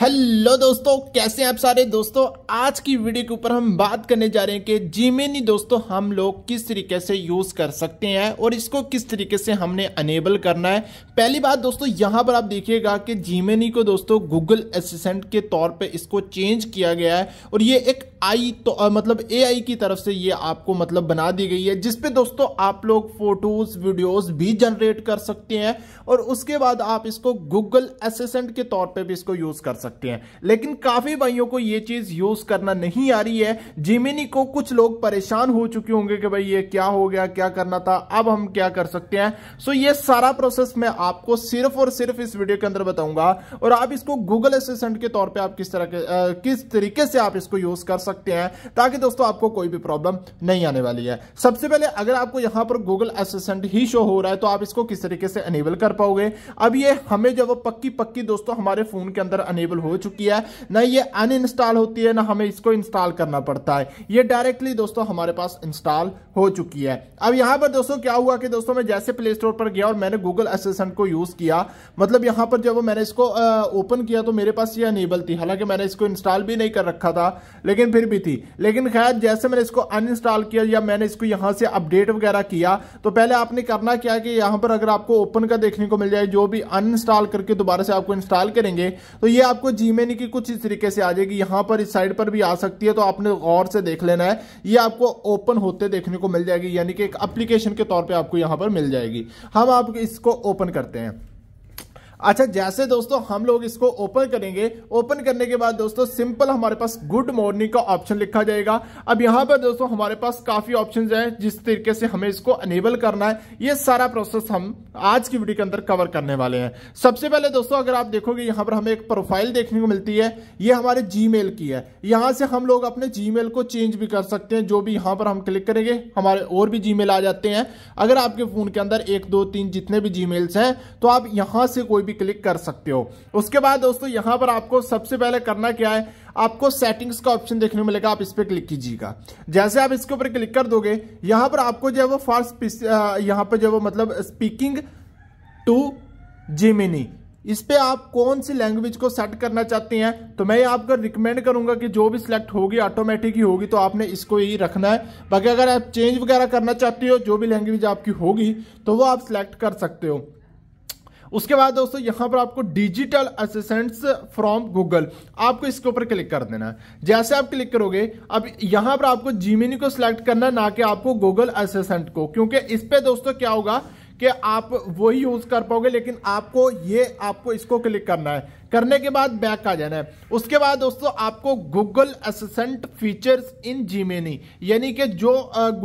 hello दोस्तों कैसे हैं आप सारे दोस्तों आज की वीडियो के ऊपर हम बात करने जा रहे हैं कि जीमेनी दोस्तों हम लोग किस तरीके से यूज़ कर सकते हैं और इसको किस तरीके से हमने अनेबल करना है पहली बात दोस्तों यहाँ पर आप देखिएगा कि जीमेनी को दोस्तों गूगल असिस्टेंट के तौर पे इसको चेंज किया गया है और ये एक आई तो आ, मतलब एआई की तरफ से ये आपको मतलब बना दी गई है जिसपे दोस्तों आप लोग फोटोज वीडियोस भी जनरेट कर सकते हैं और उसके बाद आप इसको गूगल असिस्टेंट के तौर पे भी इसको यूज कर सकते हैं लेकिन काफी भाइयों को ये चीज यूज करना नहीं आ रही है जिमिनी को कुछ लोग परेशान हो चुके होंगे कि भाई ये क्या हो गया क्या करना था अब हम क्या कर सकते हैं सो ये सारा प्रोसेस मैं आपको सिर्फ और सिर्फ इस वीडियो के अंदर बताऊंगा और आप इसको गूगल असिस्टेंट के तौर पर आप किस तरह के किस तरीके से आप इसको यूज कर सकते हैं ताकि दोस्तों आपको कोई भी प्रॉब्लम नहीं आने वाली है सबसे पहले अगर आपको यहां पर गूगल असिस्टेंट ही शो हो रहा है तो आप इसको किस तरीके से अनेबल कर पाओगे अब ये हमें जब पक्की पक्की दोस्तों हमारे फोन के अंदर अनेबल हो चुकी है ना ये अनइंस्टॉल होती है ना हमें इसको इंस्टॉल करना पड़ता है ये डायरेक्टली दोस्तों हमारे पास इंस्टॉल हो चुकी है अब यहां पर दोस्तों क्या हुआ कि दोस्तों मैं जैसे प्ले स्टोर पर गया और मैंने गूगल असिस्टेंट को यूज किया मतलब यहां पर जब मैंने इसको ओपन किया तो मेरे पास ये अनेबल थी हालांकि मैंने इसको इंस्टॉल भी नहीं कर रखा था लेकिन फिर भी थी लेकिन खैर जैसे मैंने इसको अनइंस्टॉल किया या मैंने इसको यहाँ से अपडेट वगैरह किया तो पहले आपने करना क्या कि यहाँ पर अगर आपको ओपन का देखने को मिल जाए जो भी अनइंस्टॉल करके दोबारा से आपको इंस्टॉल करेंगे तो ये आपको जीमेल की कुछ इस तरीके से आ जाएगी यहाँ पर इस साइड पर भी आ सकती है तो आपने गौर से देख लेना है ये आपको ओपन होते देखने को मिल जाएगी यानी कि एक अप्लीकेशन के तौर पर आपको यहाँ पर मिल जाएगी हम आप इसको ओपन करते हैं अच्छा जैसे दोस्तों हम लोग इसको ओपन करेंगे ओपन करने के बाद दोस्तों सिंपल हमारे पास गुड मॉर्निंग का ऑप्शन लिखा जाएगा अब यहां पर दोस्तों हमारे पास काफी ऑप्शन है जिस तरीके से हमें इसको अनेबल करना है ये सारा प्रोसेस हम आज की वीडियो के अंदर कवर करने वाले हैं सबसे पहले दोस्तों अगर आप देखोगे यहां पर हमें एक प्रोफाइल देखने को मिलती है ये हमारे जी की है यहां से हम लोग अपने जी को चेंज भी कर सकते हैं जो भी यहां पर हम क्लिक करेंगे हमारे और भी जी आ जाते हैं अगर आपके फोन के अंदर एक दो तीन जितने भी जी हैं तो आप यहां से कोई भी क्लिक कर सकते हो उसके बाद दोस्तों यहां पर आपको सबसे पहले करना क्या है आपको सेटिंग्स का ऑप्शन देखने को मिलेगा आप इस पर क्लिक कीजिएगा जैसे आप इसके ऊपर क्लिक कर दोगे यहां पर आपको जो है वो फर्स्ट यहां पर जो वो मतलब स्पीकिंग टू जेमिनी इस पे आप कौन सी लैंग्वेज को सेट करना चाहते हैं तो मैं आपको रिकमेंड करूंगा कि जो भी सिलेक्ट होगी ऑटोमेटिक ही होगी तो आपने इसको ही रखना है बाकी अगर आप चेंज वगैरह करना चाहते हो जो भी लैंग्वेज आपकी होगी तो वो आप सिलेक्ट कर सकते हो उसके बाद दोस्तों यहां पर आपको डिजिटल असिस्टेंट्स फ्रॉम गूगल आपको इसके ऊपर क्लिक कर देना है जैसे आप क्लिक करोगे अब यहां पर आपको जीमिनी को सिलेक्ट करना ना कि आपको गूगल असिस्टेंट को क्योंकि इस पर दोस्तों क्या होगा कि आप वही यूज कर पाओगे लेकिन आपको ये आपको इसको क्लिक करना है करने के बाद बैक आ जाना है उसके बाद दोस्तों आपको Google Assistant features in Gemini यानी कि जो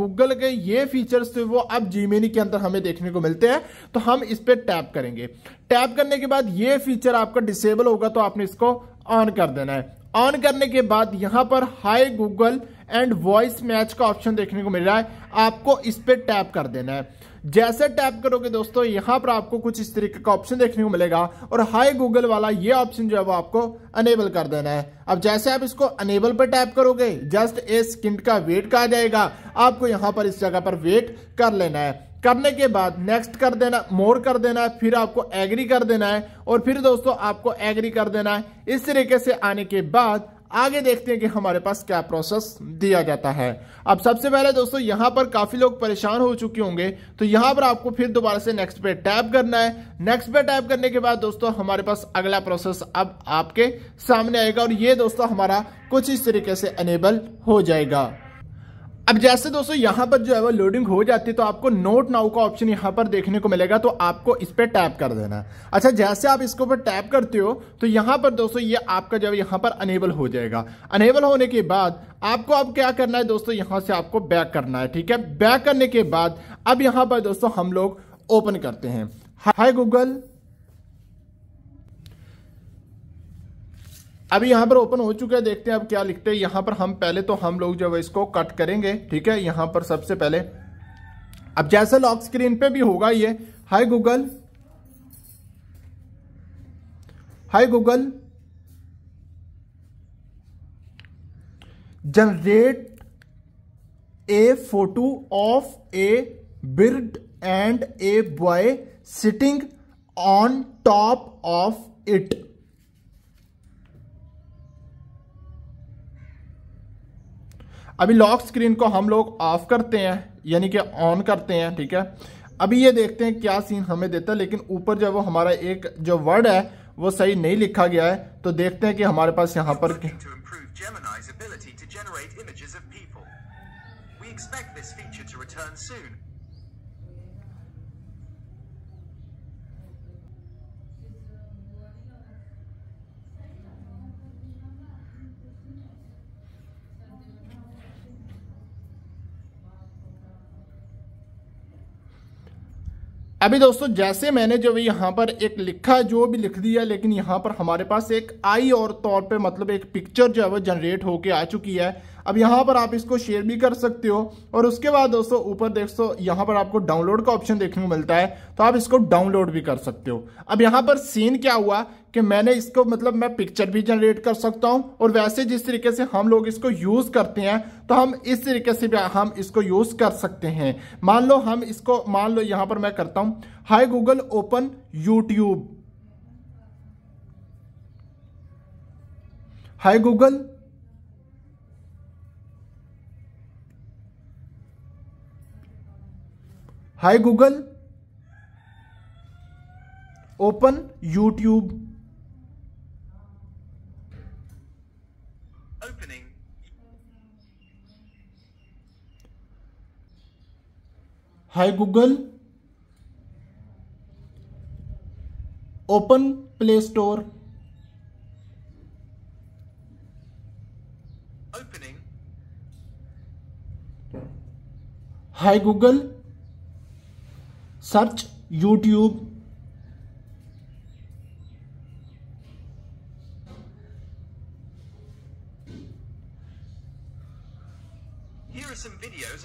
गूगल के ये फीचर्स थे वो अब जीमेनी के अंदर हमें देखने को मिलते हैं तो हम इस पर टैप करेंगे टैप करने के बाद ये फीचर आपका डिसेबल होगा तो आपने इसको ऑन कर देना है ऑन करने के बाद यहां पर hi Google and voice match का ऑप्शन देखने को मिल रहा है आपको इस पर टैप कर देना है जैसे टैप करोगे दोस्तों यहां पर आपको कुछ इस तरीके का ऑप्शन देखने को मिलेगा और हाई गूगल वाला ये ऑप्शन जो है वो आपको अनेबल कर देना है अब जैसे आप इसको अनेबल पर टैप करोगे जस्ट ए स्किंट का वेट कहा जाएगा आपको यहां पर इस जगह पर वेट कर लेना है करने के बाद नेक्स्ट कर देना मोर कर देना है फिर आपको एग्री कर देना है और फिर दोस्तों आपको एग्री कर देना है इस तरीके से आने के बाद आगे देखते हैं कि हमारे पास क्या प्रोसेस दिया जाता है अब सबसे पहले दोस्तों यहां पर काफ़ी लोग परेशान हो चुके होंगे तो यहां पर आपको फिर दोबारा से नेक्स्ट पे टैप करना है नेक्स्ट पे टैप करने के बाद दोस्तों हमारे पास अगला प्रोसेस अब आपके सामने आएगा और ये दोस्तों हमारा कुछ इस तरीके से अनेबल हो जाएगा अब जैसे दोस्तों यहां पर जो है वो लोडिंग हो जाती है तो आपको नोट नाउ का ऑप्शन यहां पर देखने को मिलेगा तो आपको इस पर टैप कर देना अच्छा जैसे आप इसके ऊपर टैप करते हो तो यहां पर दोस्तों ये आपका जो है यहां पर अनेबल हो जाएगा अनेबल होने के बाद आपको अब क्या करना है दोस्तों यहां से आपको बैक करना है ठीक है बैक करने के बाद अब यहां पर दोस्तों हम लोग ओपन करते हैं हाई गूगल अभी यहाँ पर ओपन हो चुका है देखते हैं अब क्या लिखते हैं यहाँ पर हम पहले तो हम लोग जो है इसको कट करेंगे ठीक है यहाँ पर सबसे पहले अब जैसा लॉक स्क्रीन पे भी होगा ये hi Google hi Google generate a photo of a bird and a boy sitting on top of it अभी लॉक स्क्रीन को हम लोग ऑफ करते हैं यानी कि ऑन करते हैं ठीक है अभी ये देखते हैं क्या सीन हमें देता है लेकिन ऊपर जो वो हमारा एक जो वर्ड है वो सही नहीं लिखा गया है तो देखते हैं कि हमारे पास यहाँ पर We expect this feature to return soon, अभी दोस्तों जैसे मैंने जो यहाँ पर एक लिखा है जो भी लिख दिया लेकिन यहाँ पर हमारे पास एक आई और तौर पे मतलब एक पिक्चर जो है वो जनरेट होके आ चुकी है अब यहाँ पर आप इसको शेयर भी कर सकते हो और उसके बाद दोस्तों ऊपर देख सो यहाँ पर आपको डाउनलोड का ऑप्शन देखने को मिलता है तो आप इसको डाउनलोड भी कर सकते हो अब यहाँ पर सीन क्या हुआ कि मैंने इसको मतलब मैं पिक्चर भी जनरेट कर सकता हूँ और वैसे जिस तरीके से हम लोग इसको यूज़ करते हैं तो हम इस तरीके से भी हम इसको यूज़ कर सकते हैं मान लो हम इसको मान लो यहाँ पर मैं करता हूँ hi Google open YouTube hi Google hi Google open YouTube hi Google open play store opening hi Google search YouTube some videos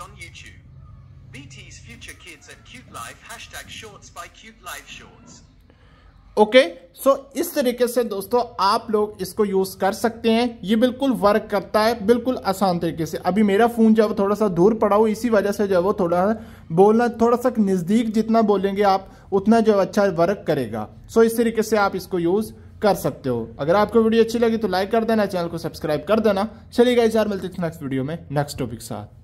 okay okay, so so इस तरीके से दोस्तों आप लोग इसको यूज कर सकते हैं ये बिल्कुल वर्क करता है बिल्कुल आसान तरीके से अभी मेरा फोन जब थोड़ा सा दूर पड़ा हो इसी वजह से जब वो थोड़ा बोलना थोड़ा सा नज़दीक जितना बोलेंगे आप उतना जो अच्छा वर्क करेगा सो इस तरीके से आप इसको यूज़ कर सकते हो अगर आपको वीडियो अच्छी लगी तो लाइक कर देना चैनल को सब्सक्राइब कर देना चलिए गाइस यार मिलते हैं नेक्स्ट वीडियो में नेक्स्ट टॉपिक साथ